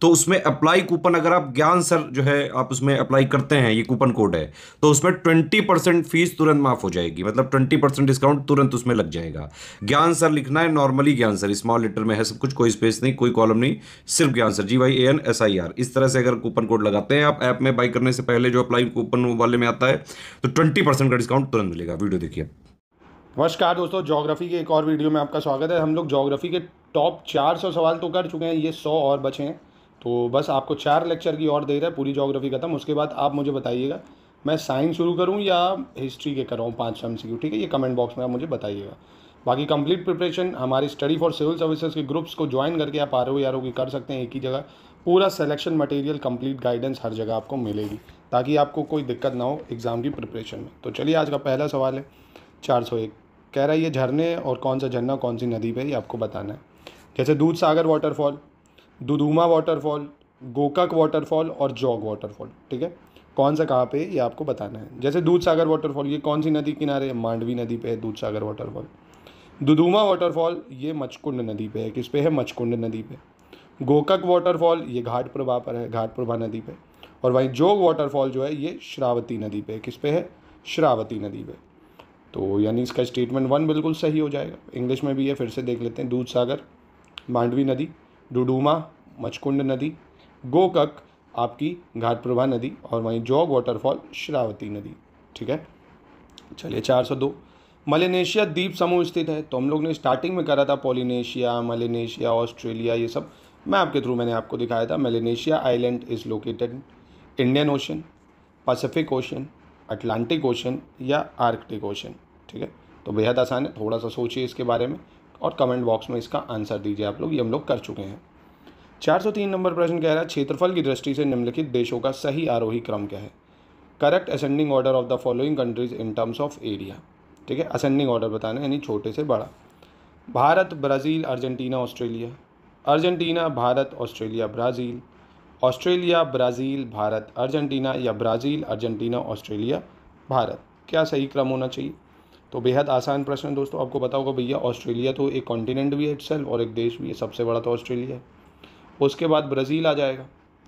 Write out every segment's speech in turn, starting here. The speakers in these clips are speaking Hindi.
तो उसमें अप्लाई कूपन अगर आप ज्ञान सर जो है आप उसमें अप्लाई करते हैं ये कूपन कोड है तो उसमें ट्वेंटी परसेंट फीस तुरंत माफ़ हो जाएगी मतलब ट्वेंटी परसेंट डिस्काउंट तुरंत उसमें लग जाएगा ज्ञान सर लिखना है नॉर्मली ज्ञान सर स्मॉल लेटर में है सब कुछ कोई स्पेस नहीं कोई कॉलम नहीं सिर्फ Gyan sir ji Y A N S I R इस तरह से अगर कूपन कोड लगाते हैं आप ऐप में बाई करने से पहले जो अप्लाई कूपन वाले में आता है तो ट्वेंटी परसेंट का डिस्काउंट तुरंत मिलेगा वीडियो देखिए नमस्कार दोस्तों जोग्राफी के एक और वीडियो में आपका स्वागत है हम लोग जोग्राफी के टॉप चार सौ सवाल तो कर चुके हैं ये सौ और बचे हैं तो बस आपको चार लेक्चर की और रहा है पूरी जोग्राफी खत्म उसके बाद आप मुझे बताइएगा मैं साइंस शुरू करूँ या हिस्ट्री के कराऊँ पाँच एम सी ठीक है ये कमेंट बॉक्स में आप मुझे बताइएगा बाकी कंप्लीट प्रिपरेशन हमारी स्टडी फॉर सिविल सर्विसेज के ग्रुप्स को ज्वाइन करके आप आर ओ यार की कर सकते हैं एक ही जगह पूरा सिलेक्शन मटेरियल कंप्लीट गाइडेंस हर जगह आपको मिलेगी ताकि आपको कोई दिक्कत ना हो एग्ज़ाम की प्रिपरेशन में तो चलिए आज का पहला सवाल है चार सौ एक कह रहा है ये झरने और कौन सा झरना कौन सी नदी पर ये आपको बताना है जैसे Dudhsagar waterfall Duduma waterfall Gokak waterfall और जॉग वाटरफॉल ठीक है कौन सा कहाँ पे ये आपको बताना है जैसे दूध सागर वाटरफॉल ये कौन सी नदी किनारे है मांडवी नदी पे है दूध सागर वाटरफॉल दुदुमा वाटरफॉल ये मचकुंड नदी पे है किस पे है मचकुंड नदी पे गोकक वाटरफॉल ये घाट प्रभा पर है घाट प्रभा नदी पे और वहीं जोग वाटरफॉल जो है ये श्रावती नदी पे किस पे है श्रावती नदी पे तो यानी इसका स्टेटमेंट वन बिल्कुल सही हो जाएगा इंग्लिश में भी ये फिर से देख लेते हैं दूध सागर मांडवी नदी डुडुमा मचकुंड नदी गोकक आपकी घाटप्रभा नदी और वहीं जॉग वाटरफॉल श्रावती नदी ठीक है चलिए चार सौ दो मलेनेशिया द्वीप समूह स्थित है तो हम लोग ने स्टार्टिंग में करा था पोलिनेशिया मलेनेशिया ऑस्ट्रेलिया ये सब मैं आपके थ्रू मैंने आपको दिखाया था Melanesia island is located Indian Ocean Pacific Ocean Atlantic Ocean या आर्कटिक ओशन ठीक है तो बेहद आसान है थोड़ा सा सोचिए इसके बारे में और कमेंट बॉक्स में इसका आंसर दीजिए आप लोग ये हम लोग कर चुके हैं 403 नंबर प्रश्न कह रहा है क्षेत्रफल की दृष्टि से निम्नलिखित देशों का सही आरोही क्रम क्या है correct ascending order of the following countries in terms of area ठीक है असेंडिंग ऑर्डर बताना यानी छोटे से बड़ा Bharat Brazil Argentina Australia Argentina Bharat Australia Brazil Australia Brazil Bharat Argentina या ब्राज़ील अर्जेंटीना ऑस्ट्रेलिया भारत क्या सही क्रम होना चाहिए तो बेहद आसान प्रश्न है दोस्तों आपको बताओ होगा भैया ऑस्ट्रेलिया तो एक कॉन्टिनेंट भी है इट और एक देश भी है सबसे बड़ा तो ऑस्ट्रेलिया है उसके बाद ब्राज़ील आ जाएगा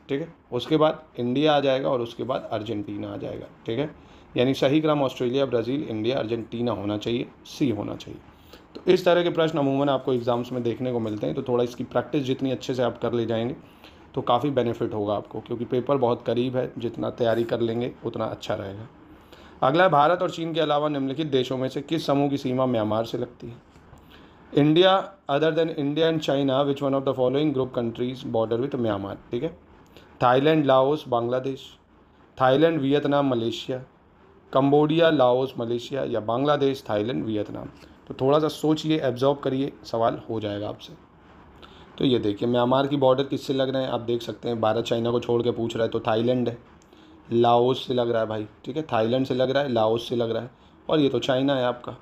ठीक है उसके बाद इंडिया आ जाएगा और उसके बाद अर्जेंटीना आ जाएगा ठीक है यानी सही क्रम ऑस्ट्रेलिया ब्राज़ील इंडिया अर्जेंटीना होना चाहिए सी होना चाहिए तो इस तरह के प्रश्न अमूमन आपको एग्ज़ाम्स में देखने को मिलते हैं तो थोड़ा इसकी प्रैक्टिस जितनी अच्छे से आप कर ले जाएंगे तो काफ़ी बेनिफिट होगा आपको क्योंकि पेपर बहुत करीब है जितना तैयारी कर लेंगे उतना अच्छा रहेगा अगला भारत और चीन के अलावा निम्नलिखित देशों में से किस समूह की सीमा म्यांमार से लगती है India other than India and China which one of the following group countries border with Myanmar ठीक है Thailand Laos Bangladesh Thailand Vietnam Malaysia Cambodia Laos Malaysia या बांग्लादेश थाईलैंड वियतनाम तो थोड़ा सा सोचिए एब्जॉर्व करिए सवाल हो जाएगा आपसे तो ये देखिए म्यांमार की बॉर्डर किससे लग रहे हैं आप देख सकते हैं भारत चाइना को छोड़ के पूछ रहा है तो थाईलैंड है लाओस से लग रहा है भाई ठीक है थाईलैंड से लग रहा है लाओस से लग रहा है और ये तो चाइना है आपका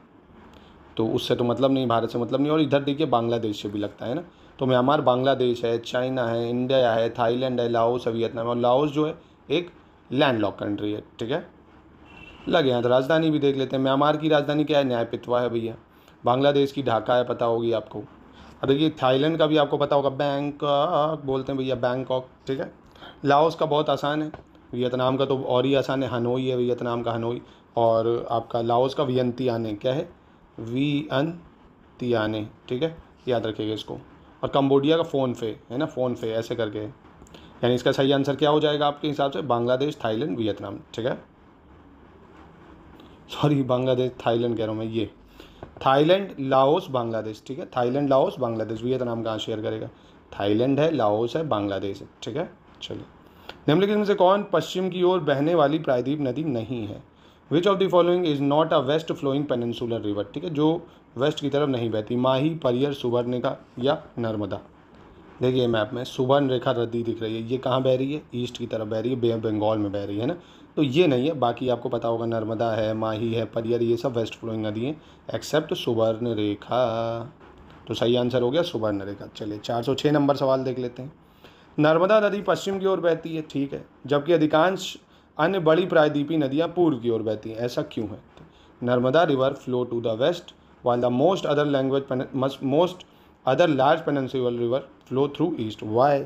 तो उससे तो मतलब नहीं भारत से मतलब नहीं और इधर देखिए बांग्लादेश से भी लगता है ना तो म्यांमार बांग्लादेश है चाइना है इंडिया है थाईलैंड है लाओस है वियतनाम और लाओस जो है एक लैंड लॉक कंट्री है ठीक है लगे हैं तो राजधानी भी देख लेते हैं म्यांमार की राजधानी क्या है न्यायपितवा है भैया बांग्लादेश की ढाका है पता होगी आपको अब देखिए थाईलैंड का भी आपको पता होगा बैंकॉक बोलते हैं भैया बैंकॉक ठीक है लाओस का बहुत आसान है वियतनाम का तो और ही आसान है हनोई है वियतनाम का हनोई और आपका लाओस का वियंतियाने क्या है वी अन तियाने ठीक है याद रखिएगा इसको और कम्बोडिया का फ़ोन पे है ना फ़ोन पे ऐसे करके यानी इसका सही आंसर क्या हो जाएगा आपके हिसाब से बांग्लादेश थाईलैंड वियतनाम ठीक है सॉरी बांग्लादेश थाईलैंड कह रहा हूँ मैं ये थाईलैंड लाओस बांग्लादेश ठीक है थाईलैंड लाओस बांग्लादेश वियतनाम कहाँ शेयर करेगा थाईलैंड है लाओस है बांग्लादेश है ठीक है चलिए निम्नलिखित में से कौन पश्चिम की ओर बहने वाली प्रायद्वीप नदी नहीं है which of the following is not a west flowing peninsular river ठीक है जो वेस्ट की तरफ नहीं बहती माही परियर सुवर्णिका या नर्मदा देखिए मैप में सुवर्ण रेखा नदी दिख रही है ये कहाँ बह रही है ईस्ट की तरफ बह रही है बे बंगाल में बह रही है ना तो ये नहीं है बाकी आपको पता होगा नर्मदा है माही है परियर ये सब वेस्ट फ्लोइंग नदी हैं एक्सेप्ट सुवर्ण रेखा तो सही आंसर हो गया सुवर्ण रेखा चलिए चार सौ छः नंबर सवाल देख लेते हैं नर्मदा नदी पश्चिम की ओर बहती है ठीक है जबकि अधिकांश अन्य बड़ी प्रायद्वीपी नदियाँ पूर्व की ओर बहती हैं ऐसा क्यों है Narmada river flow to the west while the most other language most other large peninsular river flow through east why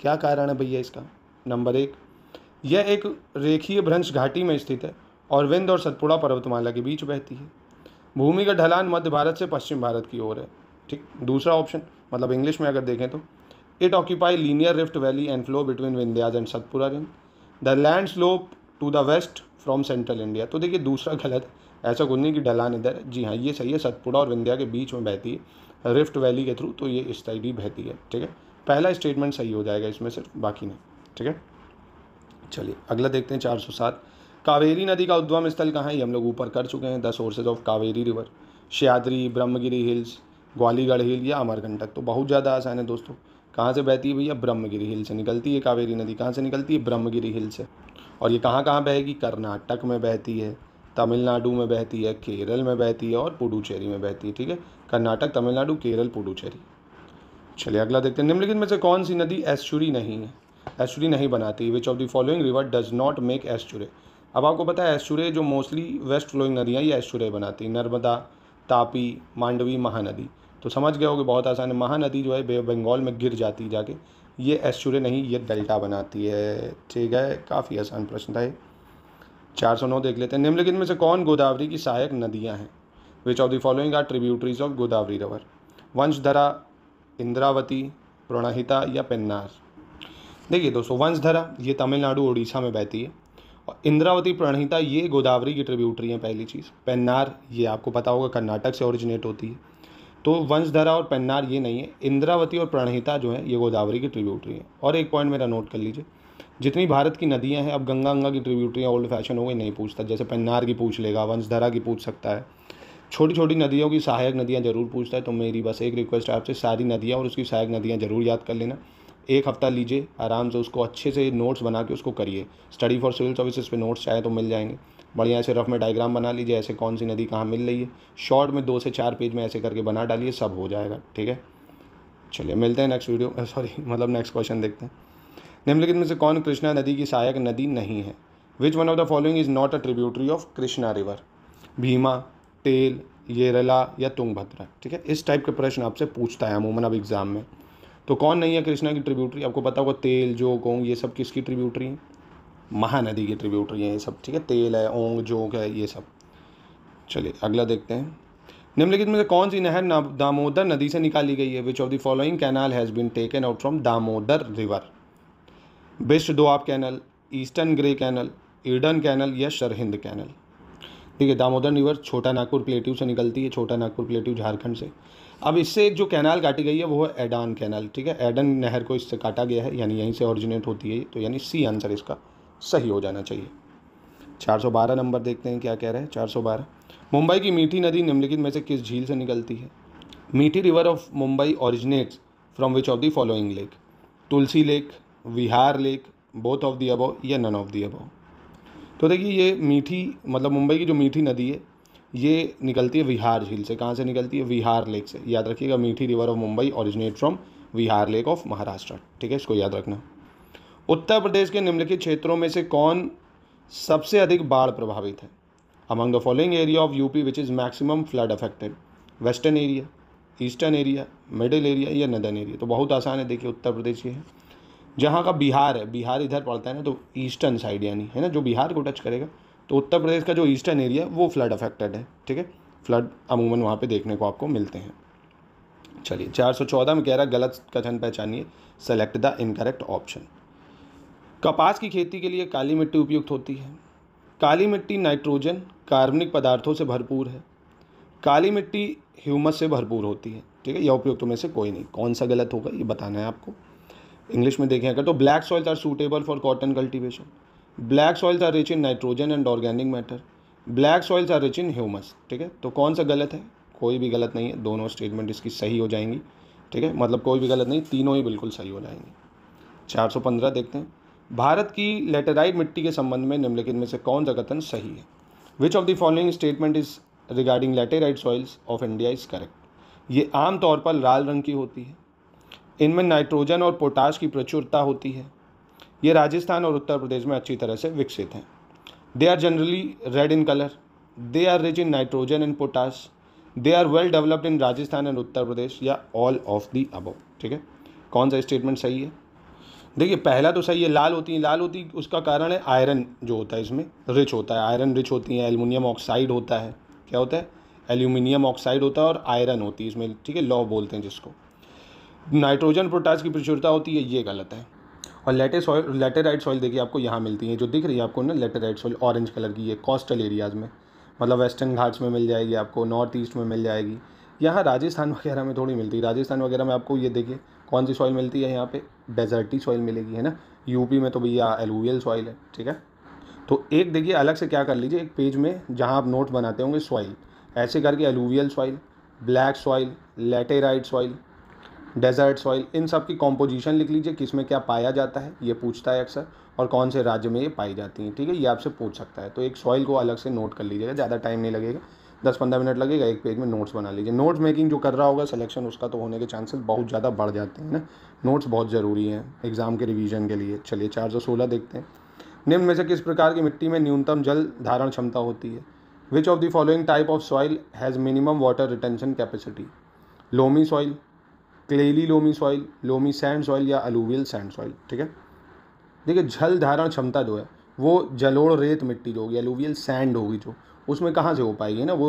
क्या कारण है भैया इसका नंबर एक यह एक रेखीय भ्रंश घाटी में स्थित है और विंध्य और सतपुड़ा पर्वतमाला के बीच बहती है भूमि का ढलान मध्य भारत से पश्चिम भारत की ओर है ठीक दूसरा ऑप्शन मतलब इंग्लिश में अगर देखें तो it occupy linear rift valley and flow between Vindhyas and Satpura ring the land slope to the west from central India तो देखिए दूसरा गलत ऐसा कुछ नहीं कि ढलान इधर जी हाँ ये सही है सतपुड़ा और विंध्या के बीच में बहती है रिफ्ट वैली के थ्रू तो ये इस साइड ही बहती है ठीक है पहला स्टेटमेंट सही हो जाएगा इसमें सिर्फ बाकी नहीं ठीक है चलिए अगला देखते हैं चार सौ सात कावेरी नदी का उद्गम स्थल कहाँ है ये हम लोग ऊपर कर चुके हैं the sources of Kaveri river Sahyadri Brahmagiri hills Gwaligarh hill या अमरकंटक तो बहुत ज़्यादा आसान है दोस्तों कहाँ से बहती है भैया ब्रह्मगिरी हिल से निकलती है कावेरी नदी कहाँ से निकलती है ब्रह्मगिरी हिल से और ये कहाँ कहाँ बहेगी कर्नाटक में बहती है तमिलनाडु में बहती है केरल में बहती है और पुडुचेरी में बहती है ठीक है कर्नाटक तमिलनाडु केरल पुडुचेरी चलिए अगला देखते हैं निम्नलिखित में से कौन सी नदी एश्चुरी नहीं है एश्चुरी नहीं बनाती which of the following river does not make estuary अब आपको पता है एश्चुरे जो मोस्टली वेस्ट फ्लोइंग नदियाँ ये एश्चुरे बनाती है नर्मदा तापी मांडवी महानदी तो समझ गए होगे बहुत आसान है महानदी जो है बे बंगाल में गिर जाती जाके ये एस्चुरे नहीं ये डेल्टा बनाती है ठीक है काफ़ी आसान प्रश्न था चार सौ नौ देख लेते हैं निम्नलिखित में से कौन गोदावरी की सहायक नदियाँ हैं which of the following are tributaries of Godavari river Vamsadhara Indravati Pranhita या पेन्नार देखिए दोस्तों वंशधरा ये तमिलनाडु उड़ीसा में बहती है और इंद्रावती प्रणहिता ये गोदावरी की ट्रिब्यूटरी है पहली चीज़ पेन्नार ये आपको पता होगा कर्नाटक से ओरिजिनेट होती है तो वंशधरा और पन्नार ये नहीं है इंद्रावती और प्रणहिता जो है ये गोदावरी की ट्रिब्यूटरी है और एक पॉइंट मेरा नोट कर लीजिए जितनी भारत की नदियां हैं अब गंगा गंगा की ट्रिब्यूटरियाँ ओल्ड फैशन हो गई नहीं पूछता जैसे पन्नार की पूछ लेगा वंशधरा की पूछ सकता है छोटी छोटी नदियों की सहायक नदियाँ ज़रूर पूछता है तो मेरी बस एक रिक्वेस्ट है आपसे सारी नदियाँ और उसकी सहायक नदियाँ ज़रूर याद कर लेना एक हफ्ता लीजिए आराम से उसको अच्छे से नोट्स बना के उसको करिए स्टडी फॉर सिविल सर्विसेज पे नोट्स चाहे तो मिल जाएंगे बढ़िया से रफ में डायग्राम बना लीजिए ऐसे कौन सी नदी कहाँ मिल रही है शॉर्ट में दो से चार पेज में ऐसे करके बना डालिए सब हो जाएगा ठीक है चलिए मिलते हैं नेक्स्ट वीडियो सॉरी मतलब नेक्स्ट क्वेश्चन देखते हैं निम्नलिखित में से कौन कृष्णा नदी की सहायक नदी नहीं है which one of the following is not a tributary of Krishna river Bhima Tel Yerla या तुंगभद्रा ठीक है इस टाइप के प्रश्न आपसे पूछता है अमूमन अब एग्ज़ाम में तो कौन नहीं है कृष्णा की ट्रिब्यूटरी आपको पता होगा तेल जो गोंग ये सब किसकी ट्रिब्यूटरी है महानदी की ट्रिब्यूटरी हैं ये सब ठीक है तेल है ओंग जोंग है ये सब चलिए अगला देखते हैं निम्नलिखित में से कौन सी नहर दामोदर नदी से निकाली गई है which of the following canal has been taken out from Damodar river best Doab canal eastern grey canal Eden canal या शरहिंद कैनल ठीक है दामोदर रिवर छोटा नागपुर प्लेटिव से निकलती है छोटा नागपुर प्लेटिव झारखंड से अब इससे एक जो कैनाल काटी गई है वो है एडान कैनाल ठीक है एडन नहर को इससे काटा गया है यानी यहीं से ऑरिजिनेट होती है तो यानी सी आंसर इसका सही हो जाना चाहिए 412 नंबर देखते हैं क्या कह रहे हैं 412 मुंबई की मीठी नदी निम्नलिखित में से किस झील से निकलती है Mithi river of Mumbai originates from which of the following lake Tulsi lake Vihar lake both of the above या नन ऑफ दी अबो तो देखिए ये मीठी मतलब मुंबई की जो मीठी नदी है ये निकलती है विहार झील से कहाँ से निकलती है विहार लेक से याद रखिएगा Mithi river of Mumbai originate from Vihar lake of Maharashtra ठीक है इसको याद रखना उत्तर प्रदेश के निम्नलिखित क्षेत्रों में से कौन सबसे अधिक बाढ़ प्रभावित है among the following area of UP which is maximum flood affected western area eastern area middle area या नदन एरिया तो बहुत आसान है देखिए उत्तर प्रदेश ये है जहाँ का बिहार है बिहार इधर पड़ता है ना तो ईस्टर्न साइड यानी है ना जो बिहार को टच करेगा तो उत्तर प्रदेश का जो ईस्टर्न एरिया वो फ्लड अफेक्टेड है ठीक है फ्लड अमूमन वहाँ पे देखने को आपको मिलते हैं चलिए 414 में कह रहा गलत कथन पहचानिए सेलेक्ट द इनकरेक्ट ऑप्शन कपास की खेती के लिए काली मिट्टी उपयुक्त होती है काली मिट्टी नाइट्रोजन कार्बनिक पदार्थों से भरपूर है काली मिट्टी ह्यूमस से भरपूर होती है ठीक है यह उपयुक्त में से कोई नहीं कौन सा गलत होगा ये बताना है आपको इंग्लिश में देखें अगर तो black soils are suitable for cotton cultivation black soils are rich in nitrogen and organic matter black soils are rich in humus ठीक है तो कौन सा गलत है कोई भी गलत नहीं है दोनों स्टेटमेंट इसकी सही हो जाएंगी ठीक है मतलब कोई भी गलत नहीं तीनों ही बिल्कुल सही हो जाएंगी 415 देखते हैं भारत की लेटेराइट मिट्टी के संबंध में निम्नलिखित में से कौन सा कथन सही है which of the following statement is regarding laterite soils of India is correct ये आमतौर पर लाल रंग की होती है इनमें नाइट्रोजन और पोटाश की प्रचुरता होती है ये राजस्थान और उत्तर प्रदेश में अच्छी तरह से विकसित हैं they are generally red in colour they are rich in nitrogen and potash they are well developed in Rajasthan and Uttar Pradesh या ऑल ऑफ दी अबव ठीक है कौन सा स्टेटमेंट सही है देखिए पहला तो सही है लाल होती है लाल होती है उसका कारण है आयरन जो होता है इसमें रिच होता है आयरन रिच होती है एलमिनियम ऑक्साइड होता है क्या होता है एल्यूमिनियम ऑक्साइड होता है और आयरन होती है इसमें ठीक है लॉ बोलते हैं जिसको नाइट्रोजन प्रोटास की प्रचुरता होती है ये गलत है और लेटे सॉइल लेटेराइट सॉइल देखिए आपको यहाँ मिलती है जो दिख रही है आपको ना लेटेराइट सॉइल ऑरेंज कलर की है कोस्टल एरियाज़ में मतलब वेस्टर्न घाट्स में मिल जाएगी आपको नॉर्थ ईस्ट में मिल जाएगी यहाँ राजस्थान वगैरह में थोड़ी मिलती है राजस्थान वगैरह में आपको ये देखिए कौन सी सॉइल मिलती है यहाँ पे डेजर्टी सॉइल मिलेगी है ना यूपी में तो भैया एलुवियल सॉइल है ठीक है तो एक देखिए अलग से क्या कर लीजिए एक पेज में जहाँ आप नोट बनाते होंगे सॉइल ऐसे करके alluvial soil black soil laterite soil desert soil इन सब की कॉम्पोजिशन लिख लीजिए किस में क्या पाया जाता है ये पूछता है अक्सर और कौन से राज्य में ये पाई जाती हैं ठीक है ये आपसे पूछ सकता है तो एक सॉइल को अलग से नोट कर लीजिएगा ज़्यादा टाइम नहीं लगेगा दस पंद्रह मिनट लगेगा एक पेज में नोट्स बना लीजिए नोट्स मेकिंग जो कर रहा होगा सिलेक्शन उसका तो होने के चांसेस बहुत ज़्यादा बढ़ जाते हैं ना नोट्स बहुत ज़रूरी हैं एग्ज़ाम के रिविज़न के लिए चलिए चार सौ सोलह देखते हैं निम्न में से किस प्रकार की मिट्टी में न्यूनतम जल धारण क्षमता होती है which of the following type of soil has minimum water retention capacity loamy soil clayey loamy soil loamy sand soil या अलूवियल सैंड सॉइल ठीक है देखिए जल धारण क्षमता जो है वो जलोड़ रेत मिट्टी जो होगी अलूवियल सैंड होगी जो उसमें कहाँ से हो पाएगी ना वो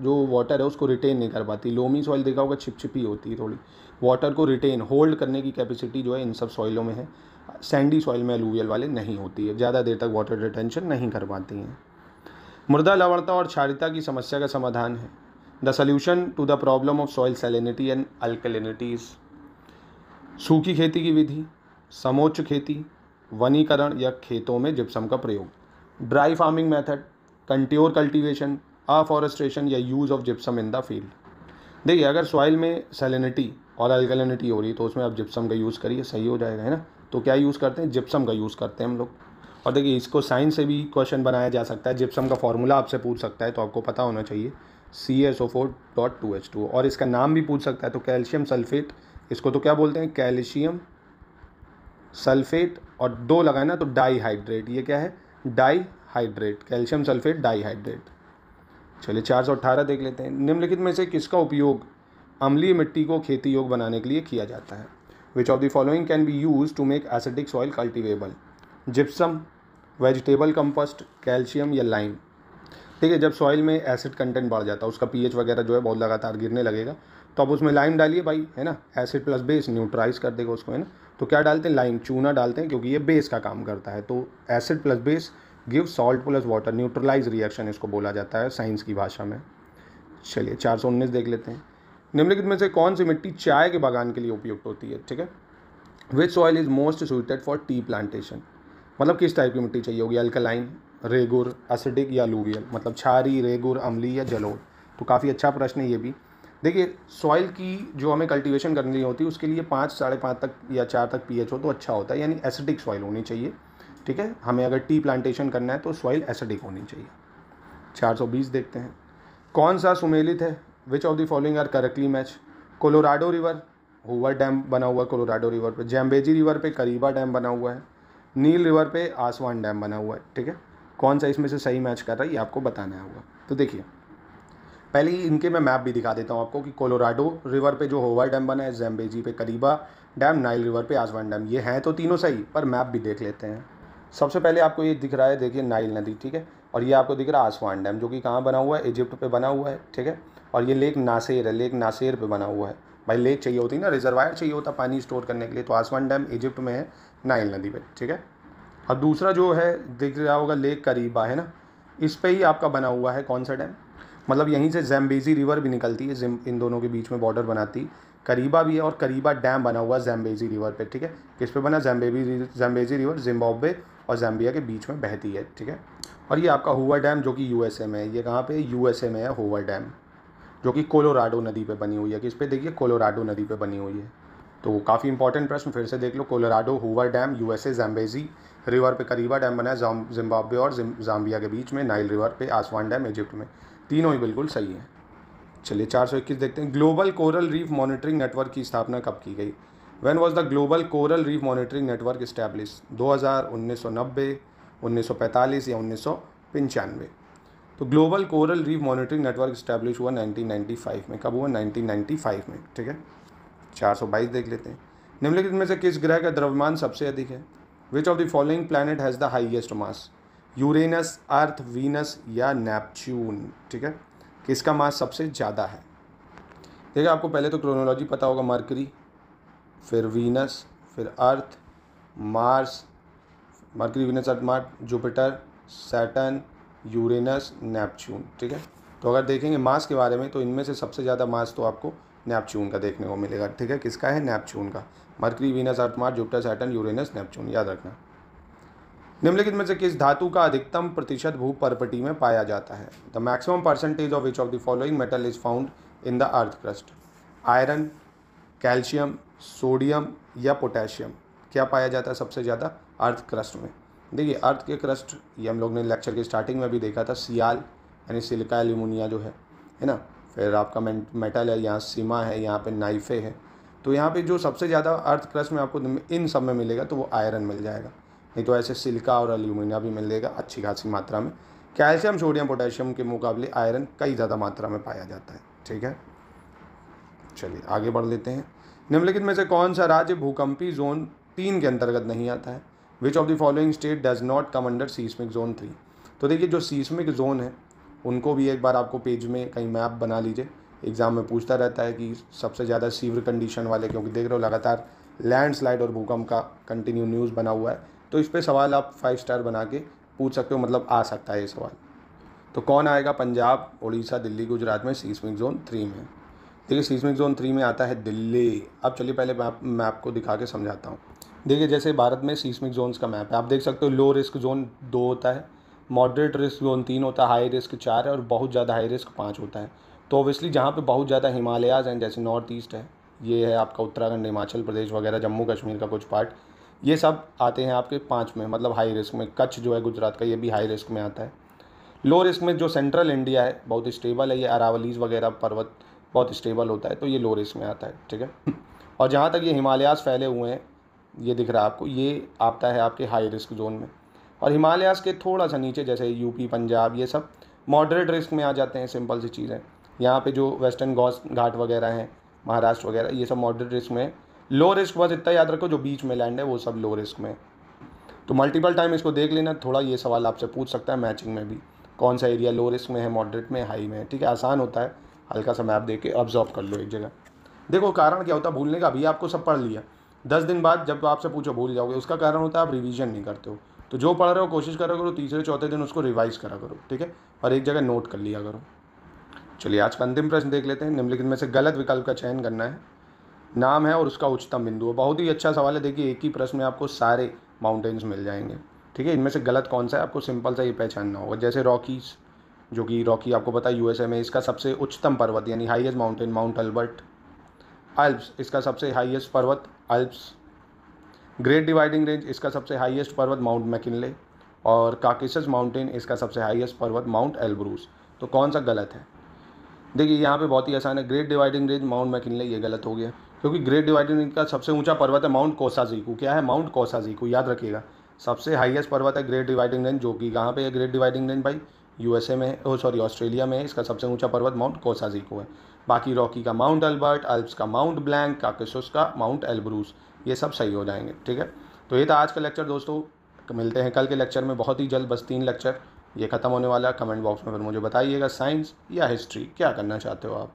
जो वाटर है उसको रिटेन नहीं कर पाती लोमी सॉइल देखा होगा छिपछिपी होती है थोड़ी वाटर को रिटेन होल्ड करने की कैपेसिटी जो है इन सब सॉइलों में है सैंडी सॉइल में अलूवियल वाले नहीं होती है ज़्यादा देर तक वाटर रिटेंशन नहीं कर पाती हैं मृदा लवणता और क्षारिता की समस्या का समाधान है the solution to the problem of soil salinity and alkalinities सूखी खेती की विधि समोच्च खेती वनीकरण या खेतों में जिप्सम का प्रयोग dry farming method contour cultivation afforestation या use of gypsum in the field देखिए अगर सॉइल में सेलिनिटी और अल्कलिनिटी हो रही है तो उसमें आप जिप्सम का यूज़ करिए सही हो जाएगा है ना तो क्या यूज़ करते हैं जिप्सम का यूज़ करते हैं हम लोग और देखिए इसको साइंस से भी क्वेश्चन बनाया जा सकता है जिप्सम का फॉर्मूला आपसे पूछ सकता है तो आपको पता होना चाहिए C S O four dot two H two और इसका नाम भी पूछ सकता है तो कैल्शियम सल्फेट इसको तो क्या बोलते हैं कैल्शियम सल्फेट और दो लगाना तो डाईहाइड्रेट ये क्या है di hydrate calcium sulphate dihydrate चलिए चार सौ अट्ठारह देख लेते हैं निम्नलिखित में से किसका उपयोग अम्लीय मिट्टी को खेती योग बनाने के लिए किया जाता है which of the following can be use to make acidic soil cultivable gypsum vegetable compost calcium या लाइम ठीक है जब सॉइल में एसिड कंटेंट बढ़ जाता है उसका पीएच वगैरह जो है बहुत लगातार गिरने लगेगा तो अब उसमें लाइम डालिए भाई है ना एसिड प्लस बेस न्यूट्राइज कर देगा उसको है ना तो क्या डालते हैं लाइम चूना डालते हैं क्योंकि ये बेस का काम करता है तो acid plus base give salt plus water neutralise reaction इसको बोला जाता है साइंस की भाषा में चलिए चार सौ उन्नीस देख लेते हैं निम्नलिखित में से कौन सी मिट्टी चाय के बागान के लिए उपयुक्त होती है ठीक है which soil is most suited for tea plantation मतलब किस टाइप की मिट्टी चाहिए होगी अल्कलाइन रेगुर एसिडिक या लूवियल मतलब छारी रेगुर अम्ली या जलोड़ तो काफ़ी अच्छा प्रश्न है ये भी देखिए सॉइल की जो हमें कल्टीवेशन करनी होती है उसके लिए पाँच साढ़े पाँच तक या चार तक पीएच हो तो अच्छा होता है यानी एसिडिक सॉइल होनी चाहिए ठीक है हमें अगर टी प्लांटेशन करना है तो सॉइल एसिडिक होनी चाहिए 420 देखते हैं कौन सा सुमेलित है which of the following are correctly match Colorado river Hoover dam बना हुआ है कोलोराडो रिवर पे जैम्बेजी रिवर पे करीबा डैम बना हुआ है नील रिवर पे आसवान डैम बना हुआ है ठीक है कौन सा इसमें से सही मैच कर रहा है ये आपको बताना होगा तो देखिए पहले ही इनके मैं मैप भी दिखा देता हूँ आपको कि कोलोराडो रिवर पे जो होवा डैम बना है जैम्बेजी पे करीबा डैम नाइल रिवर पे आसवान डैम ये हैं तो तीनों सही पर मैप भी देख लेते हैं सबसे पहले आपको ये दिख रहा है देखिए नाइल नदी ठीक है और ये आपको दिख रहा है आसवान डैम जो कि कहाँ बना हुआ है इजिप्ट पे बना हुआ है ठीक है और ये लेक नासेर है लेक नासेर पे बना हुआ है भाई लेक चाहिए होती है ना रिजर्वायर चाहिए होता पानी स्टोर करने के लिए तो आसवान डैम इजिप्ट में है नाइल नदी पर ठीक है और दूसरा जो है दिख रहा होगा लेक करीबा है ना इस पर ही आपका बना हुआ है कौन सा डैम मतलब यहीं से जैम्बेजी रिवर भी निकलती है इन दोनों के बीच में बॉर्डर बनाती करीबा भी है और करीबा डैम बना हुआ है जैम्बेजी रिवर पे ठीक है किस पे बना जैम्बेबी जैम्बेजी रिवर जिम्बाब्वे और जैम्बिया के बीच में बहती है ठीक है और ये आपका होवर डैम जो कि यूएसए में है ये कहाँ पे यूएसए में है होवर डैम जो कि कोलोराडो नदी पे बनी हुई है किस पर देखिए कोलोराडो नदी पे बनी हुई है तो काफ़ी इंपॉर्टेंट प्रश्न फिर से देख लो कोलोराडो होवर डैम यू जैम्बेजी रिवर पे करीबा डैम बना है जिम्बाब्वे और जाम्बिया के बीच में नाइल रिवर पे आसवान डैम इजिप्ट में तीनों ही बिल्कुल सही हैं चलिए चार सौ इक्कीस देखते हैं global coral reef monitoring network की स्थापना कब की गई when was the global coral reef monitoring network establish उन्नीस सौ पैंतालीस या उन्नीस तो global coral reef monitoring network establish हुआ 1995 में कब हुआ 1995 में ठीक है 422 देख लेते हैं निम्नलिखित में से किस ग्रह का द्रव्यमान सबसे अधिक है which of the following planet has the highest mass Uranus Earth Venus या नेपच्यून ठीक है किसका मास सबसे ज़्यादा है देखिए आपको पहले तो क्रोनोलॉजी पता होगा मर्करी फिर वीनस फिर Earth Mars Mercury Venus Earth Mars Jupiter Saturn Uranus Neptune ठीक है तो अगर देखेंगे मास के बारे में तो इनमें से सबसे ज़्यादा मास तो आपको नेपच्यून का देखने को मिलेगा ठीक है किसका है नेपच्यून का Mercury Venus Earth Mars Jupiter Saturn Uranus Neptune याद रखना निम्नलिखित में से किस धातु का अधिकतम प्रतिशत भू परपटी में पाया जाता है the maximum percentage of which of the following metal is found in the earth crust iron calcium sodium या पोटेशियम क्या पाया जाता है सबसे ज़्यादा अर्थ क्रस्ट में देखिए अर्थ के क्रस्ट ये हम लोग ने लेक्चर के स्टार्टिंग में भी देखा था सियाल यानी सिलिका एल्यूमिनिया जो है है ना फिर आपका मेटल है यहाँ सीमा है यहाँ पे नाइफे है तो यहाँ पे जो सबसे ज़्यादा अर्थ क्रस्ट में आपको इन सब में मिलेगा तो वो आयरन मिल जाएगा नहीं तो ऐसे सिल्का और एल्यूमिनिया भी मिलेगा अच्छी खासी मात्रा में कैल्शियम सोडियम पोटेशियम के मुकाबले आयरन कई ज़्यादा मात्रा में पाया जाता है ठीक है चलिए आगे बढ़ लेते हैं निम्नलिखित में से कौन सा राज्य भूकंपी जोन तीन के अंतर्गत नहीं आता है which of the following state does not come under seismic zone three तो देखिए जो सीस्मिक जोन है उनको भी एक बार आपको पेज में कहीं मैप बना लीजिए एग्ज़ाम में पूछता रहता है कि सबसे ज़्यादा सीवर कंडीशन वाले क्योंकि देख रहे हो लगातार लैंडस्लाइड और भूकंप का कंटिन्यू न्यूज़ बना हुआ है तो इस पर सवाल आप फाइव स्टार बना के पूछ सकते हो मतलब आ सकता है ये सवाल तो कौन आएगा पंजाब उड़ीसा दिल्ली गुजरात में सीस्मिक जोन थ्री में देखिए सीस्मिक जोन थ्री में आता है दिल्ली अब चलिए पहले मैप मैं आपको दिखा के समझाता हूँ देखिए जैसे भारत में सीस्मिक जोन्स का मैप है आप देख सकते हो लो रिस्क जोन दो होता है मॉडरेट रिस्क जोन तीन होता है हाई रिस्क चार है और बहुत ज़्यादा हाई रिस्क पाँच होता है तो ऑब्वियसली जहाँ पे बहुत ज़्यादा हिमालयाज हैं जैसे नॉर्थ ईस्ट है ये है आपका उत्तराखंड हिमाचल प्रदेश वगैरह जम्मू कश्मीर का कुछ पार्ट ये सब आते हैं आपके पाँच में मतलब हाई रिस्क में कच्छ जो है गुजरात का ये भी हाई रिस्क में आता है लो रिस्क में जो सेंट्रल इंडिया है बहुत स्टेबल है ये अरावलीज वगैरह पर्वत बहुत स्टेबल होता है तो ये लो रिस्क में आता है ठीक है और जहाँ तक ये हिमालयास फैले हुए हैं ये दिख रहा है आपको ये आता है आपके हाई रिस्क जोन में और हिमालयास के थोड़ा सा नीचे जैसे यूपी पंजाब ये सब मॉडरेट रिस्क में आ जाते हैं सिंपल सी चीज़ें यहाँ पे जो वेस्टर्न गौस घाट वगैरह हैं महाराष्ट्र वगैरह ये सब मॉडरेट रिस्क में लो रिस्क बस इतना याद रखो जो बीच में लैंड है वो सब लो रिस्क में तो मल्टीपल टाइम इसको देख लेना थोड़ा ये सवाल आपसे पूछ सकता है मैचिंग में भी कौन सा एरिया लो रिस्क में है मॉडरेट में हाई में ठीक है आसान होता है हल्का सा मैप देके के ऑब्जॉर्व कर लो एक जगह देखो कारण क्या होता है भूलने का अभी आपको सब पढ़ लिया दस दिन बाद जब आपसे पूछो भूल जाओगे उसका कारण होता है आप रिविजन नहीं करते हो तो जो पढ़ रहे हो कोशिश करा करो तीसरे चौथे दिन उसको रिवाइज करा करो ठीक है और एक जगह नोट कर लिया करो चलिए आज का अंतिम प्रश्न देख लेते हैं निम्नलिखित में से गलत विकल्प का चयन करना है नाम है और उसका उच्चतम बिंदु है बहुत ही अच्छा सवाल है देखिए एक ही प्रश्न में आपको सारे माउंटेन्स मिल जाएंगे ठीक है इनमें से गलत कौन सा है आपको सिंपल सा ये पहचानना होगा जैसे रॉकीज़ जो कि रॉकी आपको पता है यूएसए में इसका सबसे उच्चतम पर्वत यानी highest mountain Mount Elbert Alps इसका सबसे हाईएस्ट पर्वत अल्प्स ग्रेट डिवाइडिंग रेंज इसका सबसे हाईएस्ट पर्वत माउंट मैकिनले और काकेसस माउंटेन इसका सबसे हाईएस्ट पर्वत माउंट एल्ब्रूस तो कौन सा गलत है देखिए यहाँ पे बहुत ही आसान है Great Dividing Range Mount McKinley ये गलत हो गया क्योंकि ग्रेट डिवाइडिंग रेंज का सबसे ऊंचा पर्वत है माउंट कोसाजीकू क्या है माउंट कोसाजीकू याद रखिएगा सबसे हाईएस्ट पर्वत है ग्रेट डिवाइडिंग रेंज जो कि कहाँ पे है ग्रेट डिवाइडिंग रेंज भाई यूएसए में ओ सॉरी ऑस्ट्रेलिया में इसका सबसे ऊंचा पर्वत माउंट कोसाजीको है बाकी रॉकी का माउंट अल्बर्ट अल्प्स का माउंट ब्लैंक काकेसस का माउंट एल्ब्रूस ये सब सही हो जाएंगे ठीक है तो ये था आज का लेक्चर दोस्तों मिलते हैं कल के लेक्चर में बहुत ही जल्द बस तीन लेक्चर ये ख़त्म होने वाला कमेंट बॉक्स में फिर मुझे बताइएगा साइंस या हिस्ट्री क्या करना चाहते हो आप